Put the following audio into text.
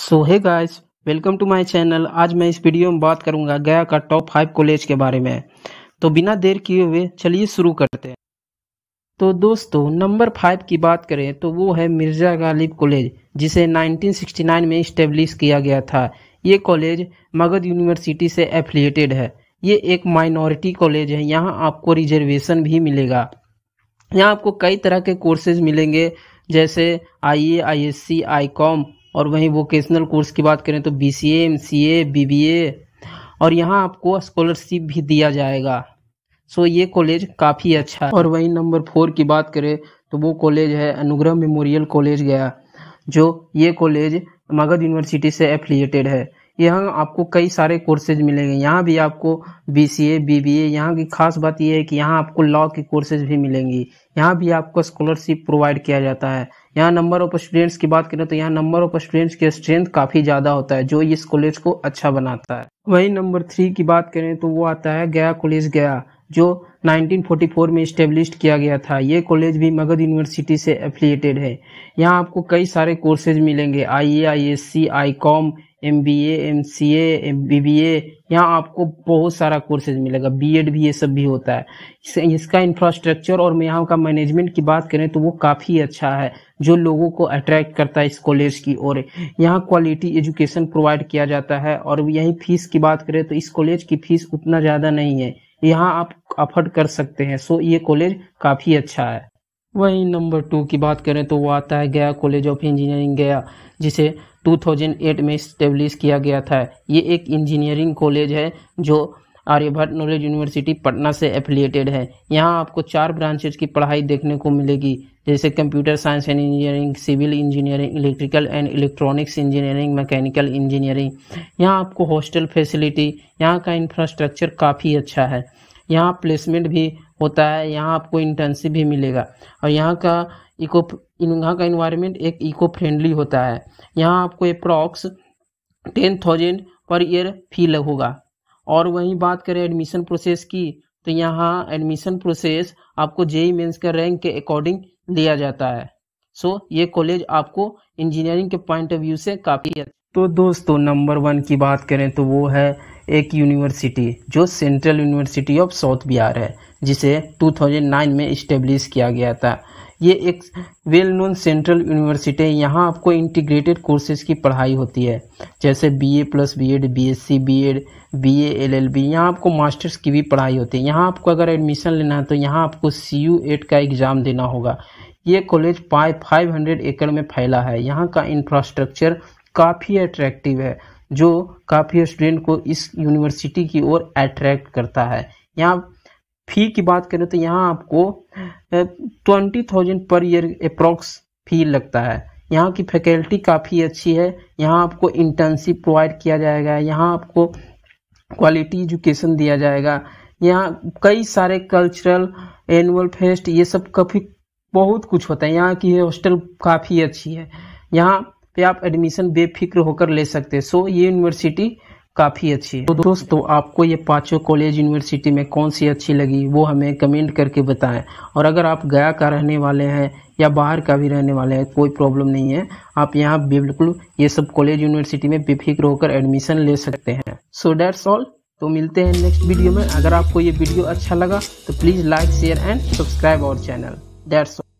सो है guys welcome to my channel आज मैं इस वीडियो में बात करूंगा गया का टॉप फाइव कॉलेज के बारे में तो बिना देर किए हुए चलिए शुरू करते हैं तो दोस्तों नंबर फाइव की बात करें तो वो है मिर्ज़ा गालिब कॉलेज जिसे 1969 में इस्टेब्लिश किया गया था ये कॉलेज मगध यूनिवर्सिटी से एफिलिएटेड है ये एक माइनॉरिटी कॉलेज है यहाँ आपको रिजर्वेशन भी मिलेगा यहाँ आपको कई तरह के कोर्सेज मिलेंगे जैसे आई A I S C I com और वहीं वोकेशनल कोर्स की बात करें तो B C M C A B B A और यहाँ आपको स्कॉलरशिप भी दिया जाएगा सो ये कॉलेज काफ़ी अच्छा है और वहीं नंबर फोर की बात करें तो वो कॉलेज है अनुग्रह मेमोरियल कॉलेज गया जो ये कॉलेज मगध यूनिवर्सिटी से एफिलिएटेड है यहाँ आपको कई सारे कोर्सेज मिलेंगे यहाँ भी आपको B C A B B A यहाँ की खास बात यह है कि यहाँ आपको लॉ की कोर्सेज भी मिलेंगी यहाँ भी आपको स्कॉलरशिप प्रोवाइड किया जाता है यहाँ नंबर ऑफ स्टूडेंट्स की बात करें तो यहाँ नंबर ऑफ स्टूडेंट्स की स्ट्रेंथ काफ़ी ज़्यादा होता है जो इस कॉलेज को अच्छा बनाता है वही नंबर थ्री की बात करें तो वो आता है गया कॉलेज गया जो 1944 में इस्टेब्लिश किया गया था ये कॉलेज भी मगध यूनिवर्सिटी से एफिलिएटेड है यहाँ आपको कई सारे कोर्सेज मिलेंगे I A I S C I com M B A M C M B B A यहाँ आपको बहुत सारा कोर्सेज मिलेगा बी एड भी ये सब भी होता है इसका इंफ्रास्ट्रक्चर और यहाँ का मैनेजमेंट की बात करें तो वो काफ़ी अच्छा है जो लोगों को अट्रैक्ट करता है इस कॉलेज की और यहाँ क्वालिटी एजुकेशन प्रोवाइड किया जाता है और यहीं फीस की बात करें तो इस कॉलेज की फीस उतना ज़्यादा नहीं है यहाँ आप अफर्ड कर सकते हैं सो ये कॉलेज काफ़ी अच्छा है वहीं नंबर टू की बात करें तो वो आता है गया कॉलेज ऑफ इंजीनियरिंग गया जिसे 2008 में इस्टेब्लिश किया गया था ये एक इंजीनियरिंग कॉलेज है जो आर्यभट्ट नॉलेज यूनिवर्सिटी पटना से एफिलिएटेड है यहाँ आपको चार ब्रांचेज की पढ़ाई देखने को मिलेगी जैसे computer science and engineering civil engineering electrical and electronics engineering mechanical engineering यहाँ आपको हॉस्टल फैसिलिटी यहाँ का इंफ्रास्ट्रक्चर काफ़ी अच्छा है यहाँ प्लेसमेंट भी होता है यहाँ आपको इंटर्नशिप भी मिलेगा और यहाँ का इको यहाँ का इन्वायरमेंट एक इको फ्रेंडली होता है यहाँ आपको approx ten thousand per year fee लगेगा और वहीं बात करें एडमिशन प्रोसेस की तो यहाँ एडमिशन प्रोसेस आपको जेई मेन्स e के रैंक के अकॉर्डिंग लिया जाता है सो so, ये कॉलेज आपको इंजीनियरिंग के पॉइंट ऑफ व्यू से काफ़ी अच्छा तो दोस्तों नंबर वन की बात करें तो वो है एक यूनिवर्सिटी जो central university of south Bihar है जिसे 2009 में इस्टेब्लिश किया गया था ये एक वेल नोन सेंट्रल यूनिवर्सिटी है यहाँ आपको इंटीग्रेटेड कोर्सेज की पढ़ाई होती है जैसे B A plus B ed B S C B ed B L L B यहाँ आपको मास्टर्स की भी पढ़ाई होती है यहाँ आपको अगर एडमिशन लेना है तो यहाँ आपको सी यू एड का एग्ज़ाम देना होगा ये कॉलेज पाए हंड्रेड एकड़ में फैला है यहाँ का इंफ्रास्ट्रक्चर काफ़ी अट्रैक्टिव है जो काफ़ी स्टूडेंट को इस यूनिवर्सिटी की ओर अट्रैक्ट करता है यहाँ फ़ी की बात करें तो यहाँ आपको twenty thousand per year approx fee लगता है यहाँ की फैकल्टी काफ़ी अच्छी है यहाँ आपको इंटर्नशिप प्रोवाइड किया जाएगा यहाँ आपको क्वालिटी एजुकेशन दिया जाएगा यहाँ कई सारे कल्चरल एनुअल फेस्ट ये सब काफ़ी बहुत कुछ होता है यहाँ की हॉस्टल काफ़ी अच्छी है यहाँ पे आप एडमिशन बेफिक्र होकर ले सकते हैं सो ये यूनिवर्सिटी काफ़ी अच्छी है तो दोस्तों आपको ये पांचों कॉलेज यूनिवर्सिटी में कौन सी अच्छी लगी वो हमें कमेंट करके बताएं और अगर आप गया का रहने वाले हैं या बाहर का भी रहने वाले हैं कोई प्रॉब्लम नहीं है आप यहाँ बिल्कुल ये सब कॉलेज यूनिवर्सिटी में बेफिक्र होकर एडमिशन ले सकते हैं सो डैट्स ऑल तो मिलते हैं नेक्स्ट वीडियो में अगर आपको ये वीडियो अच्छा लगा तो please like share and subscribe our channel that's all